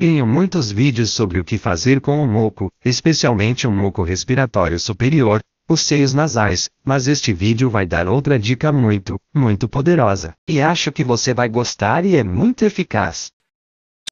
Tenho muitos vídeos sobre o que fazer com o muco, especialmente o muco respiratório superior, os seios nasais, mas este vídeo vai dar outra dica muito, muito poderosa, e acho que você vai gostar e é muito eficaz.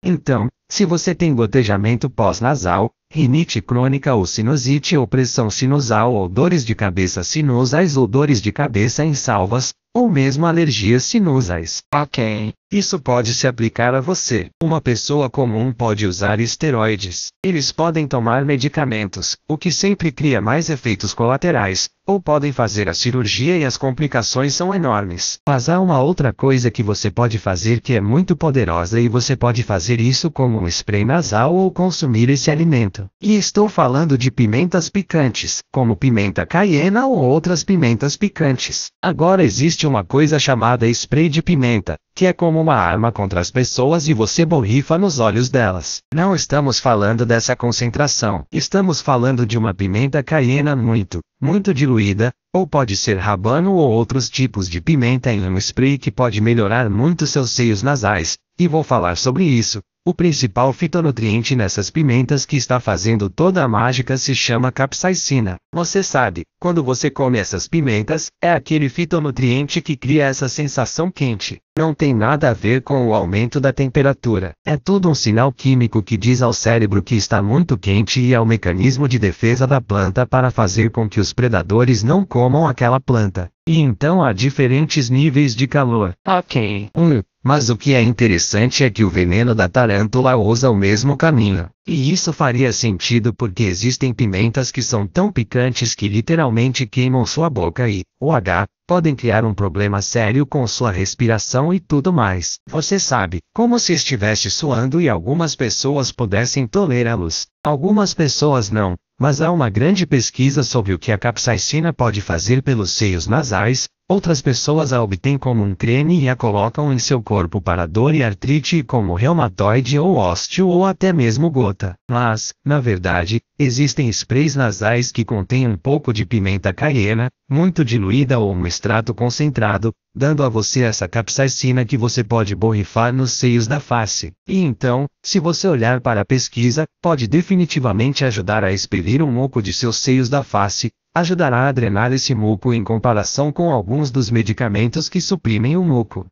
Então, se você tem gotejamento pós-nasal, rinite crônica ou sinusite ou pressão sinusal ou dores de cabeça sinusais ou dores de cabeça em salvas, ou mesmo alergias sinusais. Ok. Isso pode se aplicar a você. Uma pessoa comum pode usar esteroides. Eles podem tomar medicamentos, o que sempre cria mais efeitos colaterais, ou podem fazer a cirurgia e as complicações são enormes. Mas há uma outra coisa que você pode fazer que é muito poderosa e você pode fazer isso com um spray nasal ou consumir esse alimento pimenta. E estou falando de pimentas picantes, como pimenta caiena ou outras pimentas picantes. Agora existe uma coisa chamada spray de pimenta, que é como uma arma contra as pessoas e você borrifa nos olhos delas. Não estamos falando dessa concentração. Estamos falando de uma pimenta caiena muito, muito diluída, ou pode ser rabano ou outros tipos de pimenta em um spray que pode melhorar muito seus seios nasais, e vou falar sobre isso, o principal fitonutriente nessas pimentas que está fazendo toda a mágica se chama capsaicina. Você sabe, quando você come essas pimentas, é aquele fitonutriente que cria essa sensação quente não tem nada a ver com o aumento da temperatura. É tudo um sinal químico que diz ao cérebro que está muito quente e ao é mecanismo de defesa da planta para fazer com que os predadores não comam aquela planta. E então há diferentes níveis de calor. Ok. Hum, mas o que é interessante é que o veneno da tarântula usa o mesmo caminho. E isso faria sentido porque existem pimentas que são tão picantes que literalmente queimam sua boca e, o H, podem criar um problema sério com sua respiração e tudo mais. Você sabe, como se estivesse suando e algumas pessoas pudessem tolerá-los. Algumas pessoas não, mas há uma grande pesquisa sobre o que a capsaicina pode fazer pelos seios nasais, Outras pessoas a obtêm como um creme e a colocam em seu corpo para dor e artrite como reumatoide ou ósteo ou até mesmo gota. Mas, na verdade, existem sprays nasais que contêm um pouco de pimenta caiena, muito diluída ou um extrato concentrado, dando a você essa capsaicina que você pode borrifar nos seios da face. E então, se você olhar para a pesquisa, pode definitivamente ajudar a expelir um pouco de seus seios da face, ajudará a drenar esse muco em comparação com alguns dos medicamentos que suprimem o muco.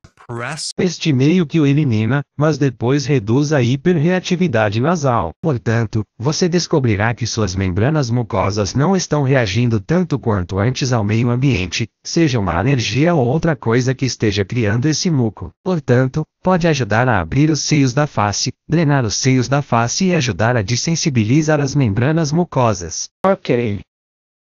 Este meio que o elimina, mas depois reduz a hiperreatividade nasal. Portanto, você descobrirá que suas membranas mucosas não estão reagindo tanto quanto antes ao meio ambiente, seja uma alergia ou outra coisa que esteja criando esse muco. Portanto, pode ajudar a abrir os seios da face, drenar os seios da face e ajudar a desensibilizar as membranas mucosas. Ok.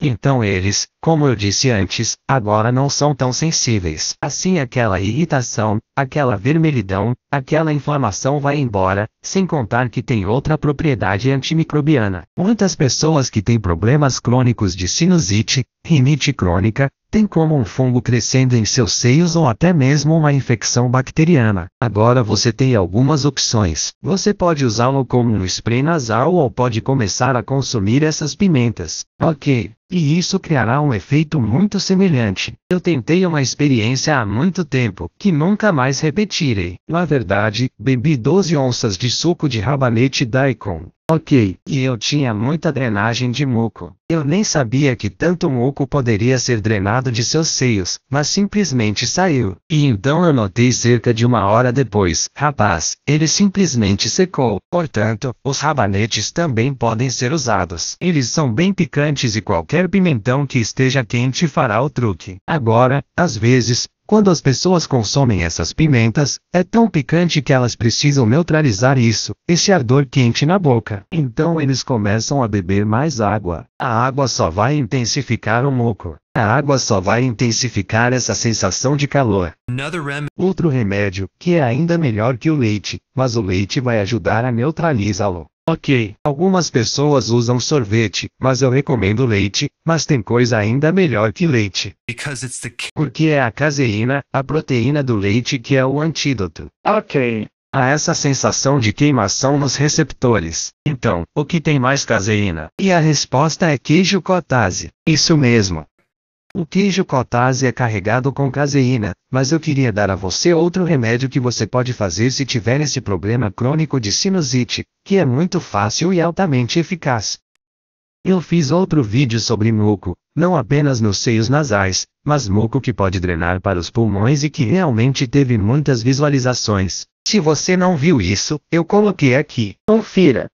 Então eles, como eu disse antes, agora não são tão sensíveis. Assim aquela irritação, aquela vermelhidão, aquela inflamação vai embora, sem contar que tem outra propriedade antimicrobiana. Muitas pessoas que têm problemas crônicos de sinusite, rinite crônica, tem como um fungo crescendo em seus seios ou até mesmo uma infecção bacteriana. Agora você tem algumas opções. Você pode usá-lo como um spray nasal ou pode começar a consumir essas pimentas. Ok, e isso criará um efeito muito semelhante. Eu tentei uma experiência há muito tempo, que nunca mais repetirei. Na verdade, bebi 12 onças de suco de rabanete daikon, Ok, e eu tinha muita drenagem de muco. Eu nem sabia que tanto muco poderia ser drenado de seus seios, mas simplesmente saiu. E então eu notei cerca de uma hora depois, rapaz, ele simplesmente secou. Portanto, os rabanetes também podem ser usados. Eles são bem picantes e qualquer pimentão que esteja quente fará o truque. Agora, às vezes, quando as pessoas consomem essas pimentas, é tão picante que elas precisam neutralizar isso, esse ardor quente na boca. Então eles começam a beber mais água. A água só vai intensificar o moco. A água só vai intensificar essa sensação de calor. Outro remédio, que é ainda melhor que o leite, mas o leite vai ajudar a neutralizá-lo. Ok, algumas pessoas usam sorvete, mas eu recomendo leite, mas tem coisa ainda melhor que leite. The... Porque é a caseína, a proteína do leite que é o antídoto. Ok. Há essa sensação de queimação nos receptores. Então, o que tem mais caseína? E a resposta é queijo cottage. Isso mesmo. O queijo cottage é carregado com caseína, mas eu queria dar a você outro remédio que você pode fazer se tiver esse problema crônico de sinusite, que é muito fácil e altamente eficaz. Eu fiz outro vídeo sobre muco, não apenas nos seios nasais, mas muco que pode drenar para os pulmões e que realmente teve muitas visualizações. Se você não viu isso, eu coloquei aqui. Confira.